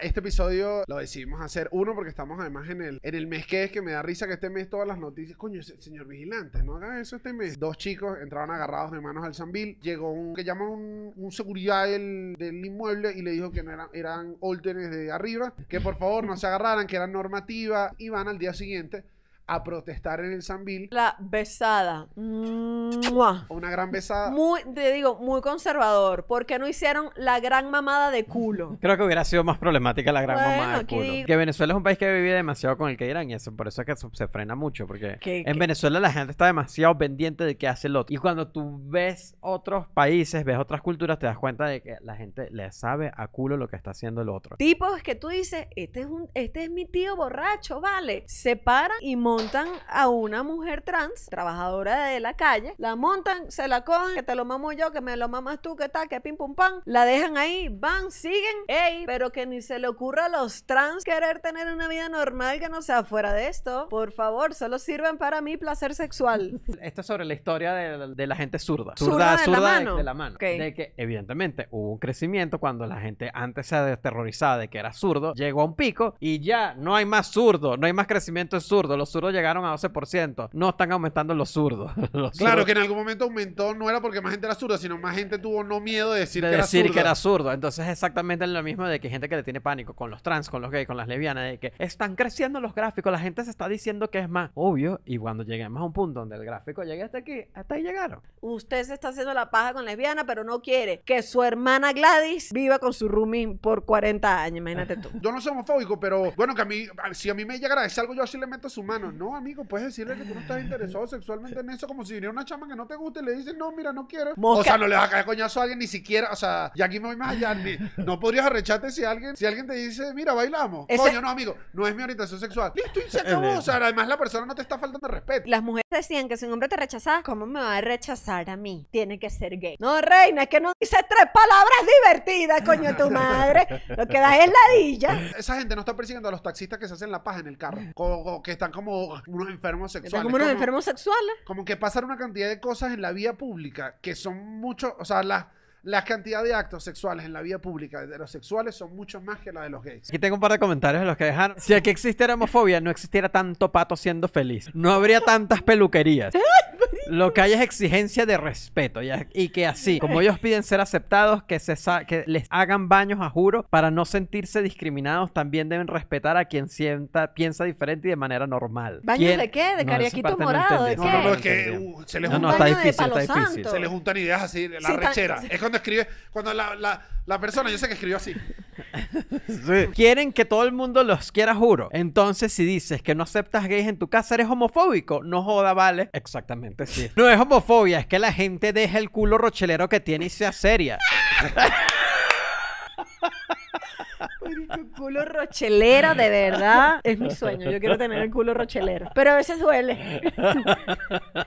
Este episodio lo decidimos hacer, uno, porque estamos además en el, en el mes que es, que me da risa que este mes todas las noticias, coño, señor vigilante, no hagan eso este mes. Dos chicos entraron agarrados de manos al sambil llegó un, que llaman un, seguridad del, del, inmueble y le dijo que no eran, eran órdenes de arriba, que por favor no se agarraran, que era normativa, y van al día siguiente a protestar en el Sambil. La besada. Una gran besada. Muy, te digo, muy conservador. Porque no hicieron la gran mamada de culo. Creo que hubiera sido más problemática la gran mamada de culo. Que Venezuela es un país que vive demasiado con el que Irán y eso, por eso es que se frena mucho. Porque en Venezuela la gente está demasiado pendiente de qué hace el otro. Y cuando tú ves otros países, ves otras culturas, te das cuenta de que la gente le sabe a culo lo que está haciendo el otro. Tipo es que tú dices, este es, un, este es mi tío borracho, vale. Se para y monta montan a una mujer trans, trabajadora de la calle, la montan, se la cogen, que te lo mamo yo, que me lo mamas tú, que tal, que pim pum pam, la dejan ahí, van, siguen, ey, pero que ni se le ocurra a los trans querer tener una vida normal que no sea fuera de esto. Por favor, solo sirven para mi placer sexual. Esto es sobre la historia de, la gente zurda. Zurda, de, la mano. De, que evidentemente hubo un crecimiento cuando la gente antes se aterrorizaba de que era zurdo, llegó a un pico y ya no hay más zurdo, no hay más crecimiento de zurdo. Los llegaron a 12%. No están aumentando los zurdos. claro, que en algún momento aumentó, no era porque más gente era zurda, sino más gente tuvo no miedo de decir, que, era que zurdo. Entonces, exactamente lo mismo de que gente que le tiene pánico con los trans, con los gays, con las lesbianas, de que están creciendo los gráficos, la gente se está diciendo que es más obvio. Y cuando lleguemos a un punto donde el gráfico llegue hasta aquí, hasta ahí llegaron. Usted se está haciendo la paja con lesbiana, pero no quiere que su hermana Gladys viva con su rooming por 40 años. Imagínate tú. Yo no soy homofóbico, pero bueno, que a mí, si a mí me llegara, es algo, yo así le meto su mano. No, amigo, puedes decirle que tú no estás interesado sexualmente en eso, como si viniera una chama que no te guste y le dices, no, mira, no quiero. O sea, no le vas a caer coñazo a alguien ni siquiera. O sea, ya aquí me voy más allá. no podrías arrecharte si alguien, si alguien te dice, mira, bailamos. Coño, no, amigo, no es mi orientación sexual. Listo, y se acabó. O sea, además la persona no te está faltando respeto. Las mujeres decían que si un hombre te rechazaba, ¿cómo me va a rechazar a mí? Tiene que ser gay. No, reina, es que no dice tres palabras divertidas, coño, tu madre. Lo que da es ladilla. Esa gente no está persiguiendo a los taxistas que se hacen la paja en el carro. que están como como unos enfermos sexuales. Como enfermos sexuales. Como que pasar una cantidad de cosas en la vía pública que son mucho, o sea, las la cantidad de actos sexuales en la vida pública de los sexuales son mucho más que la de los gays. Aquí tengo un par de comentarios de los que dejaron. Si aquí existiera homofobia, no existiera tanto pato siendo feliz. No habría tantas peluquerías. Lo que hay es exigencia de respeto y que así, como ellos piden ser aceptados, que, se que les hagan baños a juro para no sentirse discriminados, también deben respetar a quien sienta, piensa diferente y de manera normal. ¿Baños de qué? ¿De no, morado? ¿De qué? No, no, no, es que uh, se les no, juntan... Está difícil, Se les juntan ideas así, la rechera. Es cuando escribe, cuando la, la persona, yo sé que escribió así. Quieren que todo el mundo los quiera, juro. Entonces, si dices que no aceptas gays en tu casa, eres homofóbico. No joda, vale. Exactamente, sí. No es homofobia, es que la gente deja el culo rochelero que tiene y sea seria. el culo rochelero, de verdad. Es mi sueño. Yo quiero tener el culo rochelero. Pero a veces duele.